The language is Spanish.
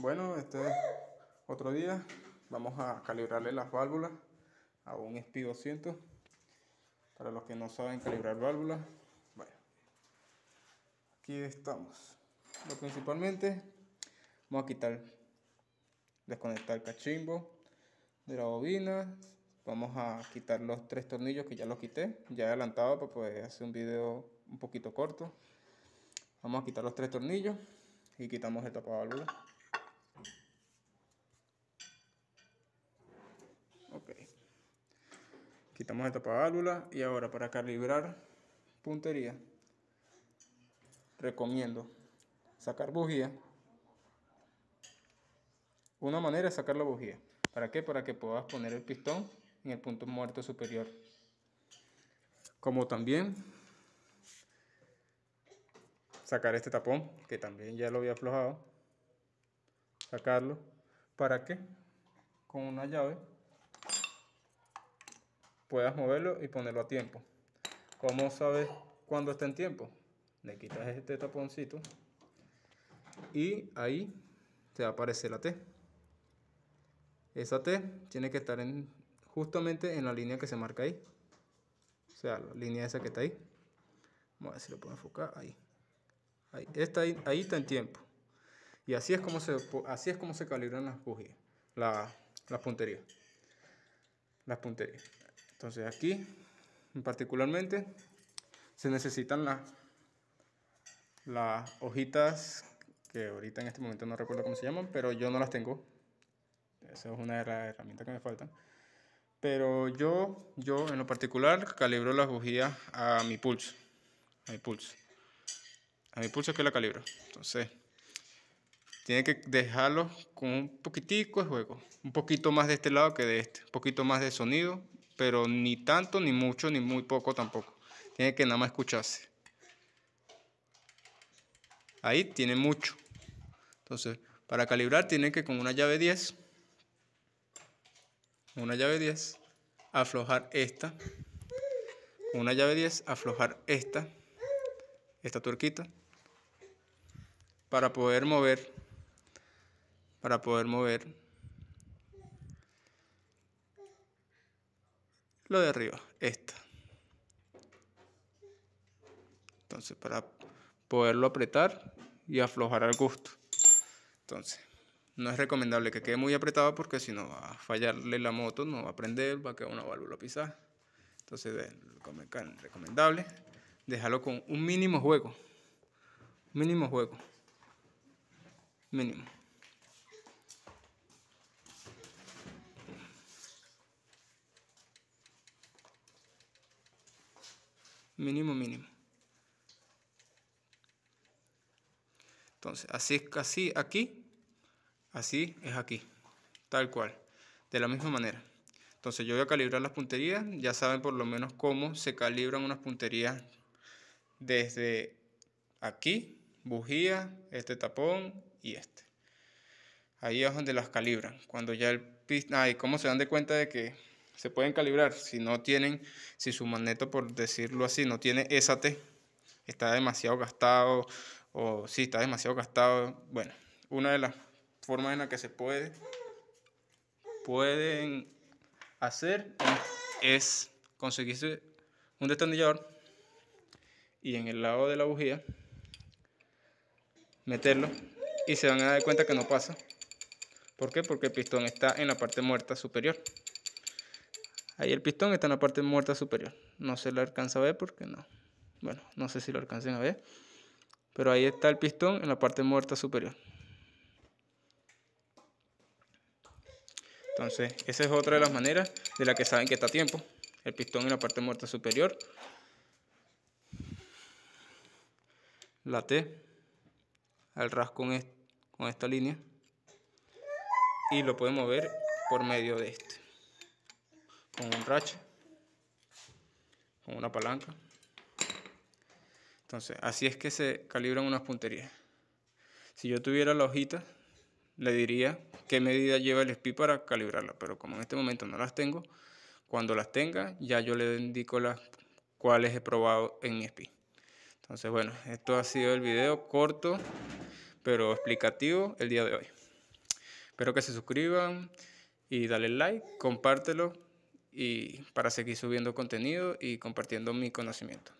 Bueno, este otro día. Vamos a calibrarle las válvulas a un SPI 200. Para los que no saben calibrar válvulas, aquí estamos. Lo principalmente, vamos a quitar, desconectar el cachimbo de la bobina. Vamos a quitar los tres tornillos que ya los quité, ya adelantado para poder hacer un video un poquito corto. Vamos a quitar los tres tornillos y quitamos el válvula. Quitamos el válvula y ahora para calibrar puntería recomiendo sacar bujía. Una manera es sacar la bujía. ¿Para qué? Para que puedas poner el pistón en el punto muerto superior. Como también sacar este tapón, que también ya lo había aflojado. Sacarlo. ¿Para qué? Con una llave puedas moverlo y ponerlo a tiempo. ¿Cómo sabes cuándo está en tiempo? Le quitas este taponcito y ahí te aparece la T. Esa T tiene que estar en, justamente en la línea que se marca ahí. O sea, la línea esa que está ahí. Vamos a ver si lo puedo enfocar ahí. Ahí está, ahí, está en tiempo. Y así es como se, así es como se calibran las bujías, las punterías. Las punterías. Entonces aquí, particularmente, se necesitan las, hojitas que ahorita en este momento no recuerdo cómo se llaman, pero yo no las tengo. Esa es una de las herramientas que me faltan. Pero yo, yo en lo particular, calibro las bujías a mi pulso. A mi pulso. A mi pulso es que la calibro. Entonces, tiene que dejarlo con un poquitico de juego. Un poquito más de este lado que de este. Un poquito más de sonido pero ni tanto, ni mucho, ni muy poco tampoco. Tiene que nada más escucharse. Ahí tiene mucho. Entonces, para calibrar tiene que con una llave 10, una llave 10, aflojar esta, con una llave 10, aflojar esta, esta tuerquita, para poder mover, para poder mover lo de arriba, esta. Entonces, para poderlo apretar y aflojar al gusto. Entonces, no es recomendable que quede muy apretado porque si no va a fallarle la moto, no va a prender, va a quedar una válvula pisada. Entonces, recomendable Déjalo con un mínimo juego. Mínimo juego. Mínimo. mínimo mínimo. Entonces, así es así aquí, así es aquí, tal cual, de la misma manera. Entonces yo voy a calibrar las punterías, ya saben por lo menos cómo se calibran unas punterías desde aquí, bujía, este tapón y este. Ahí es donde las calibran, cuando ya el... Ah, y cómo se dan de cuenta de que se pueden calibrar. Si no tienen, si su magneto, por decirlo así, no tiene esa T, está demasiado gastado, o si está demasiado gastado, bueno, una de las formas en la que se puede, pueden hacer es conseguirse un destornillador y en el lado de la bujía meterlo y se van a dar cuenta que no pasa. ¿Por qué? Porque el pistón está en la parte muerta superior. Ahí el pistón está en la parte muerta superior. No se lo alcanza a ver porque no. Bueno, no sé si lo alcancen a ver. Pero ahí está el pistón en la parte muerta superior. Entonces, esa es otra de las maneras de la que saben que está a tiempo. El pistón en la parte muerta superior. La T. Al ras con, con esta línea. Y lo podemos ver por medio de este con un racha con una palanca. Entonces, así es que se calibran unas punterías. Si yo tuviera la hojita, le diría qué medida lleva el SPI para calibrarla, pero como en este momento no las tengo, cuando las tenga ya yo le indico las cuales he probado en mi SPI. Entonces, bueno, esto ha sido el video corto, pero explicativo el día de hoy. Espero que se suscriban y dale like, compártelo y para seguir subiendo contenido y compartiendo mi conocimiento.